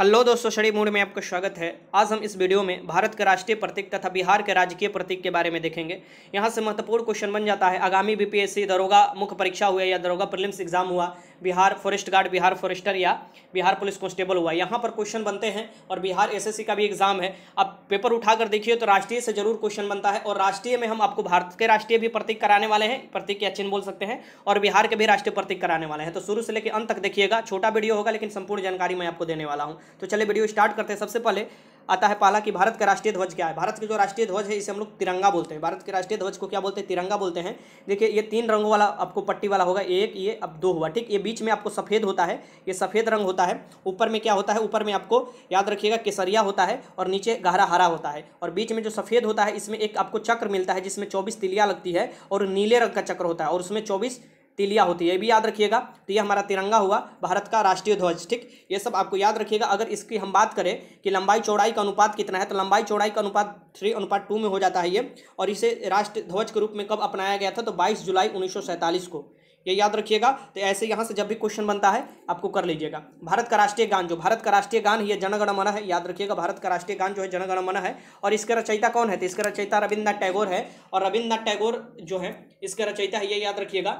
hello दोस्तों शरी mood में आपका स्वागत है आज हम इस वीडियो में भारत के राष्ट्रीय प्रतीक तथा बिहार के राजकीय प्रतीक के बारे में देखेंगे यहां से महत्वपूर्ण क्वेश्चन बन जाता है आगामी बीपीएससी दरोगा मुख्य परीक्षा हुआ या दरोगा प्रीलिम्स एग्जाम हुआ Bihar forest guard Bihar forester या बिहार पुलिस कांस्टेबल हुआ यहाँ पर क्वेश्चन बनते हैं और बिहार एसएससी का भी एग्जाम है आप पेपर उठाकर देखिए तो राष्ट्रीय से जरूर क्वेश्चन बनता है और राष्ट्रीय में हम आपको भारत के राष्ट्रीय भी प्रतीक कराने वाले हैं प्रतीक या चिन्ह बोल सकते हैं और बिहार के भी राष्ट्रीय प्रतीक कराने वाले हैं तो शुरू से लेकर अंत तक देखिएगा छोटा वीडियो होगा लेकिन संपूर्ण जानकारी मैं आपको देने वाला हूँ तो चले वीडियो स्टार्ट करते हैं सबसे पहले आता है पहला कि भारत का राष्ट्रीय ध्वज क्या है भारत के जो राष्ट्रीय ध्वज है इसे हम लोग तिरंगा बोलते हैं भारत के राष्ट्रीय ध्वज को क्या बोलते हैं तिरंगा बोलते हैं देखिए ये तीन रंगों वाला आपको पट्टी वाला होगा एक ये अब दो हुआ ठीक ये बीच में आपको सफ़ेद होता है ये सफ़ेद रंग होता है ऊपर में क्या होता है ऊपर में आपको याद रखिएगा केसरिया होता है और नीचे गहरा हरा होता है और बीच में जो सफ़ेद होता है इसमें एक आपको चक्र मिलता है जिसमें चौबीस तिलिया लगती है और नीले रंग का चक्र होता है और उसमें चौबीस तिलिया होती है ये भी याद रखिएगा तो ये हमारा तिरंगा हुआ भारत का राष्ट्रीय ध्वज ठीक ये सब आपको याद रखिएगा अगर इसकी हम बात करें कि लंबाई चौड़ाई का अनुपात कितना है तो लंबाई चौड़ाई का अनुपात थ्री अनुपात टू में हो जाता है ये और इसे राष्ट्र ध्वज के रूप में कब अपनाया गया था तो बाईस जुलाई उन्नीस को ये याद रखिएगा तो ऐसे यहाँ से जब भी क्वेश्चन बनता है आपको कर लीजिएगा भारत का राष्ट्रीय गान जो भारत का राष्ट्रीय गान ये मना है याद रखिएगा भारत का राष्ट्रीय गान जो है मना है और इसका रचयिता कौन है तो इसका रचयिता रविन्द्रनाथ टैगोर है और रविन्द्रनाथ टैगोर जो है इसका रचयिता है ये याद रखिएगा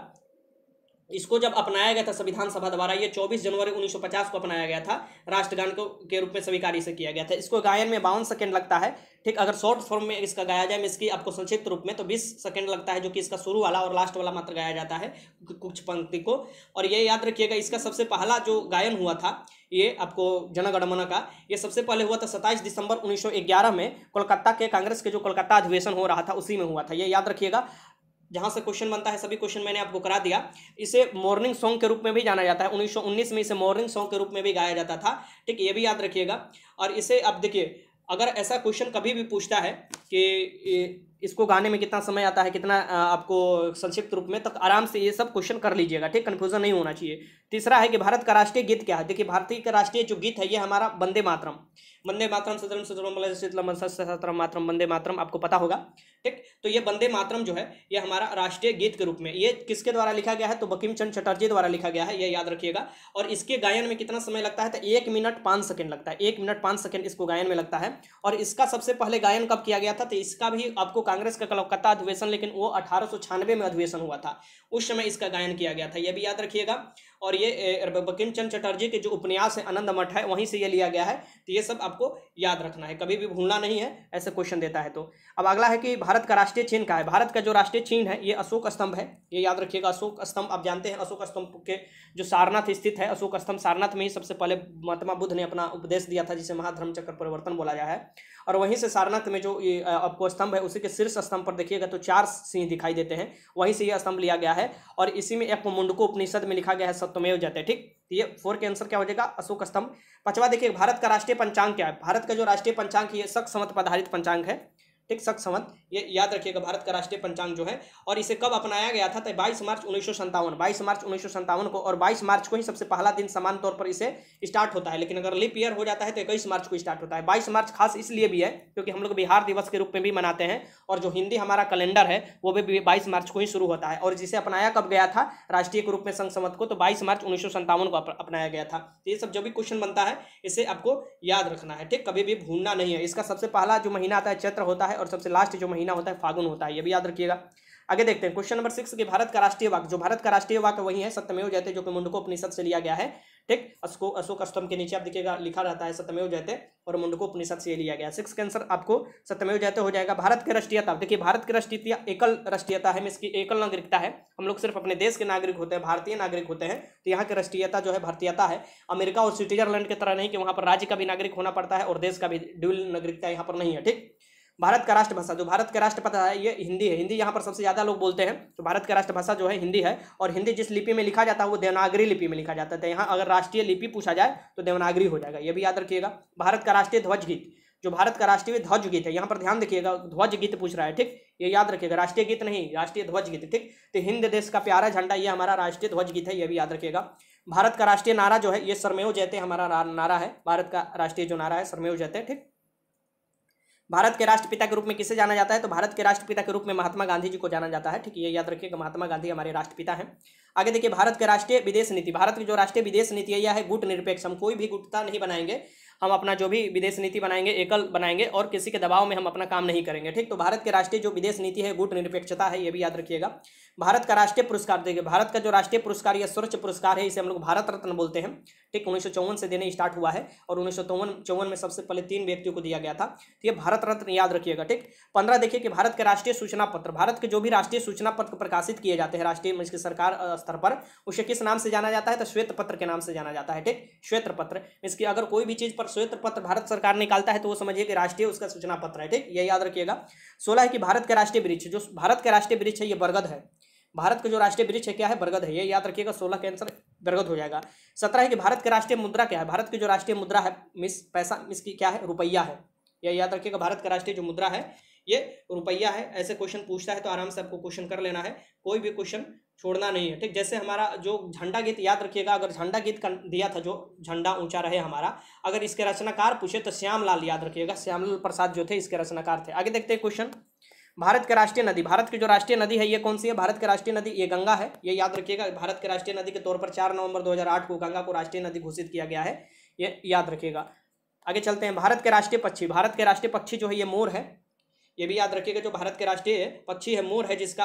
इसको जब अपनाया गया था संविधान सभा द्वारा ये 24 जनवरी 1950 को अपनाया गया था राष्ट्रगान को के रूप में स्वीकार इसे किया गया था इसको गायन में बावन सेकंड लगता है ठीक अगर शॉर्ट फॉर्म में इसका गाया जाए इसकी आपको संक्षिप्त रूप में तो 20 सेकंड लगता है जो कि इसका शुरू वाला और लास्ट वाला मात्र गाया जाता है कुछ पंक्ति को और ये याद रखिएगा इसका सबसे पहला जो गायन हुआ था ये आपको जनगणमन का ये सबसे पहले हुआ था सत्ताईस दिसंबर 1911 में कोलकाता के कांग्रेस के जो कोलकाता अधिवेशन हो रहा था उसी में हुआ था ये याद रखिएगा जहाँ से क्वेश्चन बनता है सभी क्वेश्चन मैंने आपको करा दिया इसे मॉर्निंग सॉन्ग के रूप में भी जाना जाता है 1919 में इसे मॉर्निंग सॉन्ग के रूप में भी गाया जाता था ठीक है ये भी याद रखिएगा और इसे आप देखिए अगर ऐसा क्वेश्चन कभी भी पूछता है कि इसको गाने में कितना समय आता है कितना आपको संक्षिप्त रूप में तक आराम से ये सब क्वेश्चन कर लीजिएगा ठीक कन्फ्यूजन नहीं होना चाहिए तीसरा है कि भारत का राष्ट्रीय गीत क्या है देखिए भारतीय का राष्ट्रीय जो गीत है ये हमारा वंदे मातरम वंदे मातरम सतरम सतरम शीतलम सतरम मातरम वंदे मातरम आपको पता होगा ठीक तो ये वंदे मातरम जो है ये हमारा राष्ट्रीय गीत के रूप में ये किसके द्वारा लिखा गया है तो बकीम चंद चटर्जी द्वारा लिखा गया है ये याद रखिएगा और इसके गायन में कितना समय लगता है तो एक मिनट पाँच सेकेंड लगता है एक मिनट पाँच सेकेंड इसको गायन में लगता है और इसका सबसे पहले गायन कब किया गया था तो इसका भी आपको कांग्रेस का कलकत्ता अधिवेशन लेकिन वो अठारह में अधिवेशन हुआ था उस समय इसका गायन किया गया था यह भी याद रखिएगा और ये बकिम चंद चटर्जी के जो उपन्यास है आनंद मठ है वहीं से ये लिया गया है तो ये सब आपको याद रखना है कभी भी भूलना नहीं है ऐसे क्वेश्चन देता है तो अब अगला है कि भारत का राष्ट्रीय चिन्ह का है भारत का जो राष्ट्रीय चिन्ह है ये अशोक स्तंभ है ये याद रखिएगा अशोक स्तंभ आप जानते हैं अशोक स्तंभ के जो सारनाथ स्थित है अशोक स्तंभ सारनाथ में ही सबसे पहले महात्मा बुद्ध ने अपना उपदेश दिया था जिसे महाधर्म चक्र परिवर्तन बोला गया है और वहीं से सारनाथ में जो आपको स्तंभ है उसी के शीर्ष स्तंभ पर देखिएगा तो चार सिंह दिखाई देते हैं वहीं से यह स्तंभ लिया गया है और इसी में एक मुंडको उपनिषद में लिखा गया है सत्यमेव हैं ठीक तो ये फोर के आंसर क्या हो जाएगा अशोक स्तंभ पांचवा देखिए भारत का राष्ट्रीय पंचांग क्या है भारत का जो राष्ट्रीय पंचांग है ये सख्त समत पर आधारित पंचांग है ठीक सख्त संवत ये याद रखिएगा भारत का राष्ट्रीय पंचांग जो है और इसे कब अपनाया गया था तो बाईस मार्च उन्नीस सौ संतावन बाईस मार्च उन्नीस सौ संतावन को और बाईस मार्च को ही सबसे पहला दिन समान तौर पर इसे स्टार्ट होता है लेकिन अगर लिप ईयर हो जाता है तो इक्कीस मार्च को स्टार्ट होता है बाईस मार्च खास इसलिए भी है क्योंकि हम लोग बिहार दिवस के रूप में भी मनाते हैं और जो हिंदी हमारा कैलेंडर है वो भी बाईस मार्च को ही शुरू होता है और जिसे अपनाया कब गया था राष्ट्रीय के रूप में संघ संवत को तो बाईस मार्च उन्नीस को अपनाया गया था तो ये सब जो भी क्वेश्चन बनता है इसे आपको याद रखना है ठीक कभी भी भूलना नहीं है इसका सबसे पहला जो महीना आता है चैत्र होता है और सबसे लास्ट जो महीना होता है फागुन होता है ये भी याद रखिएगा आगे देखते हैं क्वेश्चन नंबर सिक्स के भारत का राष्ट्रीय वाक जो भारत का राष्ट्रीय वाक वही है सत्यमेव जयते जो कि मुंडको उपनिषद से लिया गया है ठीक अशोक अशोक अष्टम के नीचे आप देखिएगा लिखा रहता है सत्यमेव जयते और मुंडको उपनिषद से लिया गया सिक्स के आंसर आपको सत्यमेव जयते हो जाएगा भारत की राष्ट्रीयता देखिए भारत की राष्ट्रीय एकल राष्ट्रीयता है इसकी एकल नागरिकता है हम लोग सिर्फ अपने देश के नागरिक होते हैं भारतीय नागरिक होते हैं तो यहाँ की राष्ट्रीयता जो है भारतीयता है अमेरिका और स्विट्जरलैंड की तरह नहीं कि वहाँ पर राज्य का भी नागरिक होना पड़ता है और देश का भी ड्यूल नागरिकता यहाँ पर नहीं है ठीक भारत का राष्ट्रभाषा जो भारत का राष्ट्रपति है ये हिंदी है हिंदी यहाँ पर सबसे ज़्यादा लोग बोलते हैं तो भारत का राष्ट्रभाषा जो है हिंदी है और हिंदी जिस लिपि में लिखा जाता है वो देवनागरी लिपि में लिखा जाता है तो यहाँ अगर राष्ट्रीय लिपि पूछा जाए तो देवनागरी हो जाएगा ये भी याद रखिएगा भारत का राष्ट्रीय ध्वज गीत जो भारत का राष्ट्रीय ध्वज गीत है यहाँ पर ध्यान रखिएगा ध्वज गीत पूछ रहा है ठीक ये याद रखिएगा राष्ट्रीय गीत नहीं राष्ट्रीय ध्वज गीत ठीक तो हिंद देश का प्यारा झंडा ये हमारा राष्ट्रीय ध्वज गीत है ये भी याद रखिएगा भारत का राष्ट्रीय नारा जो है ये सरमेव जयते हमारा नारा है भारत का राष्ट्रीय जो नारा है सरमेव जयते ठीक भारत के राष्ट्रपिता के रूप में किसे जाना जाता है तो भारत के राष्ट्रपिता के रूप में महात्मा गांधी जी को जाना जाता है ठीक है ये याद रखिएगा महात्मा गांधी हमारे राष्ट्रपिता हैं आगे देखिए भारत के राष्ट्रीय विदेश नीति भारत की जो राष्ट्रीय विदेश नीति है यह है गुट निरपेक्ष हम कोई भी गुटता नहीं बनाएंगे हम अपना जो भी विदेश नीति बनाएंगे एकल बनाएंगे और किसी के दबाव में हम अपना काम नहीं करेंगे ठीक तो भारत के राष्ट्रीय जो विदेश नीति है गुट निरपेक्षता है ये भी याद रखिएगा भारत का राष्ट्रीय पुरस्कार देखिए भारत का जो राष्ट्रीय पुरस्कार या सर्वोच्च पुरस्कार है इसे हम लोग भारत रत्न बोलते हैं ठीक उन्नीस से देने स्टार्ट हुआ है और उन्नीस सौ में सबसे पहले तीन व्यक्तियों को दिया गया था तो ये भारत रत्न याद रखिएगा ठीक पंद्रह देखिए कि भारत के राष्ट्रीय सूचना पत्र भारत के जो भी राष्ट्रीय सूचना पत्र प्रकाशित किए जाते हैं राष्ट्रीय इसके सरकार स्तर पर उसे किस नाम से जाना जाता है तो श्वेत पत्र के नाम से जाना जाता है ठीक श्वेत पत्र इसकी अगर कोई भी चीज़ पर श्वेत पत्र भारत सरकार निकालता है तो वो समझिए कि राष्ट्रीय उसका सूचना पत्र है ठीक ये याद रखिएगा सोलह है कि भारत का राष्ट्रीय वृक्ष जो भारत का राष्ट्रीय वृक्ष है ये बरगद है भारत का जो राष्ट्रीय वृक्ष है क्या है बरगद है ये याद रखिएगा सोलह के आंसर बरगद हो जाएगा सत्रह है कि भारत की राष्ट्रीय मुद्रा क्या है भारत की जो राष्ट्रीय मुद्रा है मिस पैसा मिस की क्या है रुपया है यह याद रखिएगा भारत का राष्ट्रीय जो मुद्रा है ये रुपया है ऐसे क्वेश्चन पूछता है तो आराम से आपको क्वेश्चन कर लेना है कोई भी क्वेश्चन छोड़ना नहीं है ठीक जैसे हमारा जो झंडा गीत याद रखिएगा अगर झंडा गीत दिया था जो झंडा ऊंचा रहे हमारा अगर इसके रचनाकार पूछे तो श्यामलाल याद रखिएगा श्यामलाल प्रसाद जो थे इसके रचनाकार थे आगे देखते हैं क्वेश्चन भारत का राष्ट्रीय नदी भारत की जो राष्ट्रीय नदी है ये कौन सी है भारत की राष्ट्रीय नदी ये गंगा है ये याद रखिएगा भारत के राष्ट्रीय नदी के तौर पर चार नवंबर 2008 को गंगा को राष्ट्रीय नदी घोषित किया गया है ये याद रखिएगा आगे चलते हैं भारत के राष्ट्रीय पक्षी भारत के राष्ट्रीय पक्षी जो है ये मोर है ये भी याद रखिएगा जो भारत के राष्ट्रीय पक्षी है मोर है जिसका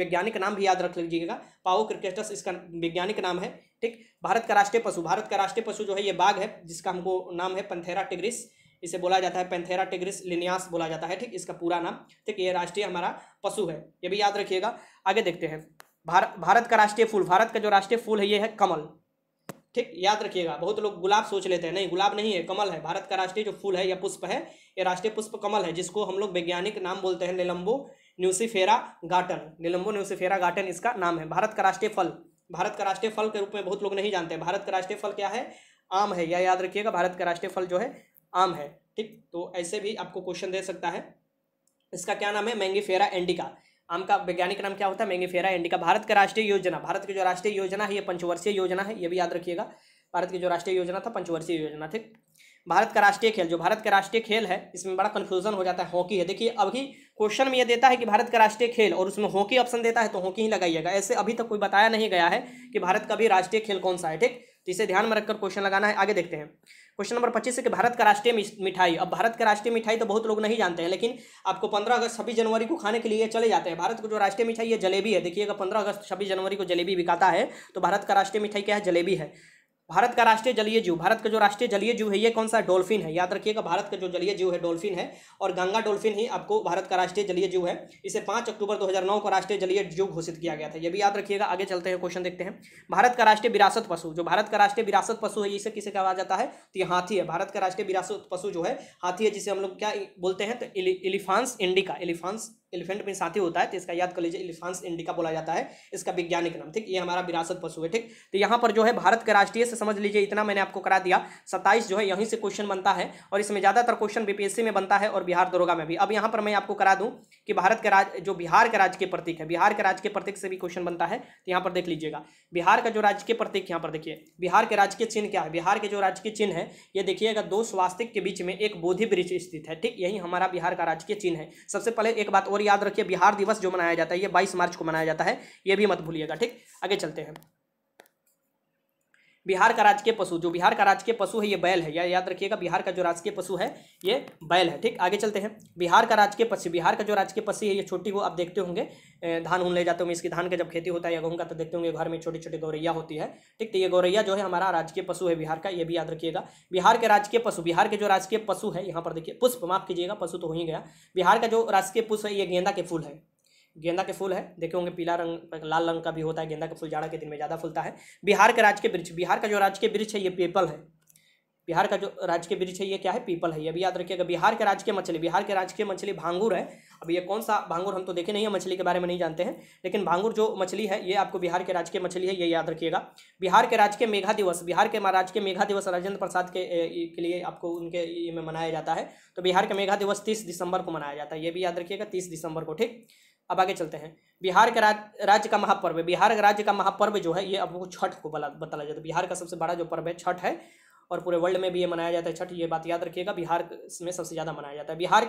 वैज्ञानिक नाम भी याद रख लीजिएगा पाओ क्रिकेटस इसका वैज्ञानिक नाम है ठीक भारत का राष्ट्रीय पशु भारत का राष्ट्रीय पशु जो है ये बाघ है जिसका हमको नाम है पंथेरा टिग्रिस इसे बोला जाता है पेंथेरा टिग्रिस लिनियास बोला जाता है ठीक इसका पूरा नाम ठीक ये राष्ट्रीय हमारा पशु है ये भी याद रखिएगा आगे देखते हैं भारत भारत का राष्ट्रीय फूल भारत का जो राष्ट्रीय फूल है ये है कमल ठीक याद रखिएगा बहुत लोग गुलाब सोच लेते हैं नहीं गुलाब नहीं है कमल है भारत का राष्ट्रीय जो फूल है या पुष्प है ये राष्ट्रीय पुष्प कमल है जिसको हम लोग वैज्ञानिक नाम बोलते हैं निलंबो न्यूसीफेरा गार्टन निलंबो न्यूसीफेरा गार्टन इसका नाम है भारत का राष्ट्रीय फल भारत का राष्ट्रीय फल के रूप में बहुत लोग नहीं जानते भारत का राष्ट्रीय फल क्या है आम है यह या याद रखिएगा भारत का राष्ट्रीय फल जो है आम है ठीक तो ऐसे भी आपको क्वेश्चन दे सकता है इसका क्या नाम है मैंगीफेरा एंडिका आम का वैज्ञानिक नाम क्या होता है मैंगीफेरा एंडिका भारत का राष्ट्रीय योजना भारत की जो राष्ट्रीय योजना है ये पंचवर्षीय योजना है ये भी याद रखिएगा भारत की जो राष्ट्रीय योजना था पंचवर्षीय योजना ठीक भारत का राष्ट्रीय खेल जो भारत का राष्ट्रीय खेल है इसमें बड़ा कन्फ्यूजन हो जाता है हॉकी है देखिए अभी क्वेश्चन में ये देता है कि भारत का राष्ट्रीय खेल और उसमें हॉकी ऑप्शन देता है तो हॉकी ही लगाइएगा ऐसे अभी तक कोई बताया नहीं गया है कि भारत का भी राष्ट्रीय खेल कौन सा है ठीक तो इसे ध्यान में रखकर क्वेश्चन लगाना है आगे देखते हैं क्वेश्चन नंबर पच्चीस है कि भारत का राष्ट्रीय मिठाई अब भारत का राष्ट्रीय मिठाई तो बहुत लोग नहीं जानते हैं लेकिन आपको पंद्रह अगस्त छब्बीस जनवरी को खाने के लिए चले जाते हैं भारत को जो राष्ट्रीय मिठाई है जलेबी है देखिएगा पंद्रह अगस्त छब्बीस जनवरी को जलेबी बिकाता है तो भारत का राष्ट्रीय मिठाई क्या है जलेबी है भारत का राष्ट्रीय जलीय जीव भारत का जो राष्ट्रीय जलीय जीव है ये कौन सा डॉल्फिन है याद रखिएगा भारत का जो जलीय जीव है डॉल्फिन है और गंगा डॉल्फिन ही आपको भारत का राष्ट्रीय जलीय जीव है इसे पांच अक्टूबर 2009 को राष्ट्रीय जलीय जीव घोषित किया गया था ये भी याद रखिएगा आगे चलते हैं क्वेश्चन देखते हैं भारत का राष्ट्रीय विरासत पशु जो भारत का राष्ट्रीय विरासत पशु है इसे किसे कहा जाता है तो ये हाथी है भारत का राष्ट्रीय विरासत पशु जो है हाथी है जिसे हम लोग क्या बोलते हैं तो एलिफांस इंडिका एलिफांस एलिफेंट में साथी होता है तो इसका याद कर लीजिए इलिफांस इंडिका बोला जाता है इसका वैज्ञानिक नाम ठीक ये हमारा विरासत पशु है ठीक तो यहाँ पर जो है भारत के राष्ट्रीय से समझ लीजिए इतना मैंने आपको करा दिया सत्ताईस जो है यहीं से क्वेश्चन बनता है और इसमें ज़्यादातर क्वेश्चन बीपीएससी में बनता है और बिहार दरोगा में भी अब यहाँ पर मैं आपको करा दूँ कि भारत के राज जो बिहार के राज्य के प्रतीक है बिहार के राज्य के प्रतीक से भी क्वेश्चन बनता है तो यहाँ पर देख लीजिएगा बिहार का जो राज्य के प्रतीक यहाँ पर देखिए बिहार के राजकीय चिन्ह क्या है बिहार के जो राजकीय चिन्ह है ये देखिएगा दो स्वास्तिक के बीच में एक बोधि वृक्ष स्थित है ठीक यही हमारा बिहार का राजकीय चिन्ह है सबसे पहले एक बात और और याद रखिए बिहार दिवस जो मनाया जाता है ये बाईस मार्च को मनाया जाता है ये भी मत भूलिएगा ठीक आगे चलते हैं बिहार का राजकीय पशु जो बिहार का राजकीय पशु है ये बैल है या याद रखिएगा बिहार का जो राजकीय पशु है ये बैल है ठीक आगे चलते हैं बिहार का राजकीय पशु बिहार का जो राजकीय पशु है ये छोटी वो आप देखते होंगे धान उन ले जाते होंगे इसकी धान का जब खेती होता है या गेहूँ का तो देखते होंगे घर में छोटी छोटी गौरैया होती है ठीक तो ये गौरैया जो है हमारा राजकीय पशु है बिहार का ये भी याद रखिएगा बिहार के राजकीय पशु बिहार के जो राजकीय पशु है यहाँ पर देखिए पुष्प माफ कीजिएगा पशु तो हो ही गया बिहार का जो राजकीय पुष्प है ये गेंदा के फूल है गेंदा के फूल है देखे होंगे पीला रंग लाल रंग का भी होता है गेंदा का फूल जाड़ा के दिन में ज़्यादा फूलता है बिहार का राजकीय वृक्ष बिहार का जो राजकीय वृक्ष है ये पीपल है बिहार का जो राजकीय वृक्ष है ये क्या है पीपल है ये भी याद रखिएगा बिहार के राजकीय मछली बिहार के राजकीय मछली भांगुर है अब ये कौन सा भांगुर हम तो देखे नहीं है मछली के बारे में नहीं जानते हैं लेकिन भांगुर जो मछली है ये आपको बिहार के राजकीय मछली है ये याद रखिएगा बिहार के राजकीय मेघा दिवस बिहार के राजकीय मेघा दिवस राजेंद्र प्रसाद के के लिए आपको उनके में मनाया जाता है तो बिहार का मेघा दिवस तीस दिसंबर को मनाया जाता है ये भी याद रखिएगा तीस दिसंबर को ठीक अब आगे चलते हैं बिहार के राज राज्य का महापर्व बिहार का राज्य का महापर्व जो है ये अब वो छठ को बताया जाता है बिहार का सबसे बड़ा जो पर्व है छठ है और पूरे वर्ल्ड में भी ये मनाया जाता है छठ ये बात याद रखिएगा बिहार में सबसे ज़्यादा मनाया जाता है बिहार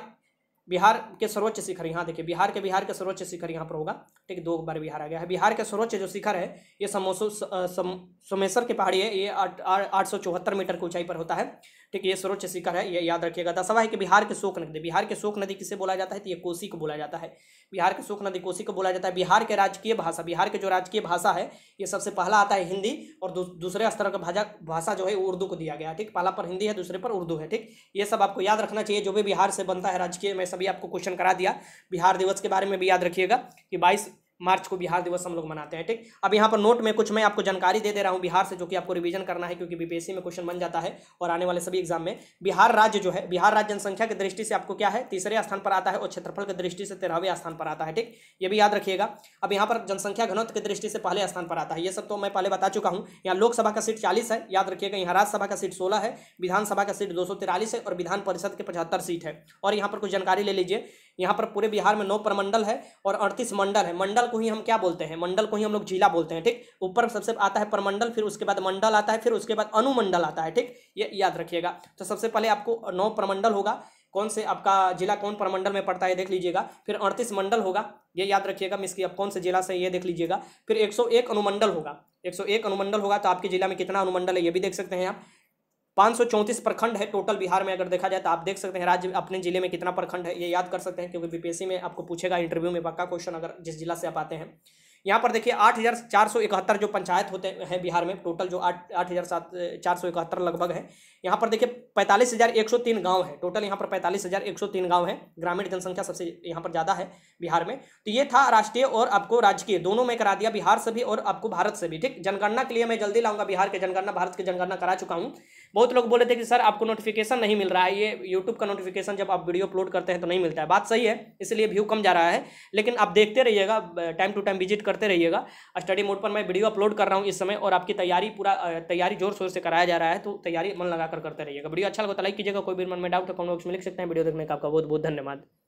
बिहार के सर्वोच्च शिखर यहाँ देखिए बिहार के बिहार के सर्वोच्च शिखर यहाँ पर होगा ठीक दो बार बिहार आ गया है बिहार के सर्वोच्च जो शिखर है ये सोमेश्वर की पहाड़ी है ये आठ सौ चौहत्तर मीटर की ऊंचाई पर होता है ठीक ये सर्वोच्च शिखर है ये याद रखिएगा दसवा है कि बिहार के शोक नदी बिहार के शोक नदी किसे बोला जाता है तो ये कोसी को बोला जाता है बिहार के शोक नदी कोसी को बोला जाता है बिहार के राजकीय भाषा बिहार के जो राजकीय भाषा है ये सबसे पहला आता है हिंदी और दूसरे स्तर का भाषा भाषा जो है उर्दू को दिया गया ठीक पहला पर हिंदी है दूसरे पर उर्दू है ठीक ये सब आपको याद रखना चाहिए जो भी बिहार से बनता है राजकीय में सभी आपको क्वेश्चन करा दिया बिहार दिवस के बारे में भी याद रखिएगा कि बाईस मार्च को बिहार दिवस हम लोग मनाते हैं ठीक अब यहाँ पर नोट में कुछ मैं आपको जानकारी दे दे रहा हूँ बिहार से जो कि आपको रिवीजन करना है क्योंकि बीपीएससी e में क्वेश्चन बन जाता है और आने वाले सभी एग्जाम में बिहार राज्य जो है बिहार राज्य जनसंख्या की दृष्टि से आपको क्या है तीसरे स्थान पर आता है और क्षेत्रफल की दृष्टि से तेरहवें स्थान पर आता है ठीक ये भी याद रखिएगा अब यहाँ पर जनसंख्या घनत्व की दृष्टि से पहले स्थान पर आता है ये सब तो मैं पहले बता चुका हूँ यहाँ लोकसभा का सीट चालीस है याद रखिएगा यहाँ राज्यसभा का सीट सोलह है विधानसभा का सीट दो है और विधान परिषद के पचहत्तर सीट है और यहाँ पर कुछ जानकारी ले लीजिए यहाँ पर पूरे बिहार में नौ प्रमंडल है और अड़तीस मंडल है मंडल को ही हम क्या बोलते हैं मंडल को ही हम लोग जिला बोलते हैं ठीक ऊपर सबसे आता है प्रमंडल फिर उसके बाद मंडल आता है फिर उसके बाद अनुमंडल आता है ठीक ये याद रखिएगा तो सबसे पहले आपको नौ प्रमंडल होगा कौन से आपका जिला कौन प्रमंडल में पड़ता है देख लीजिएगा फिर अड़तीस मंडल होगा ये याद रखिएगा मिस की अब कौन से जिला से ये देख लीजिएगा फिर 101 अनुमंडल होगा 101 अनुमंडल होगा तो आपके जिला में कितना अनुमंडल है ये भी देख सकते हैं आप 534 प्रखंड है टोटल बिहार में अगर देखा जाए तो आप देख सकते हैं राज्य अपने जिले में कितना प्रखंड है ये याद कर सकते हैं क्योंकि बीपीएससी में आपको पूछेगा इंटरव्यू में पक्का क्वेश्चन अगर जिस जिला से आप आते हैं यहाँ पर देखिए आठ हज़ार चार सौ इकहत्तर जो पंचायत होते हैं बिहार में टोटल जो आठ आठ हज़ार सात चार सौ इकहत्तर लगभग है यहाँ पर देखिए पैंतालीस हज़ार एक सौ तीन गाँव है टोटल यहाँ पर पैंतालीस हज़ार एक सौ तीन गाँव है ग्रामीण जनसंख्या सबसे यहाँ पर ज़्यादा है बिहार में तो ये था राष्ट्रीय और आपको राजकीय दोनों में करा दिया बिहार से भी और आपको भारत से भी ठीक जनगणना के लिए मैं जल्दी लाऊंगा बिहार के जनगणना भारत की जनगणना करा चुका हूँ बहुत लोग बोले थे कि सर आपको नोटिफिकेशन नहीं मिल रहा है ये यूट्यूब का नोटिफिकेशन जब आप वीडियो अपलोड करते हैं तो नहीं मिलता है बात सही है इसलिए व्यू कम जा रहा है लेकिन आप देखते रहिएगा टाइम टू टाइम विजिट कर करते रहिएगा स्टडी मोड पर मैं वीडियो अपलोड कर रहा हूँ इस समय और आपकी तैयारी पूरा तैयारी जोर शोर से कराया जा रहा है तो तैयारी मन लगाकर करते रहिएगा वीडियो अच्छा लगा तो लाइक कीजिएगा कोई भी मन में डाउट तो कमेंट बॉक्स में लिख सकते हैं वीडियो देखने का आपका बहुत बहुत धन्यवाद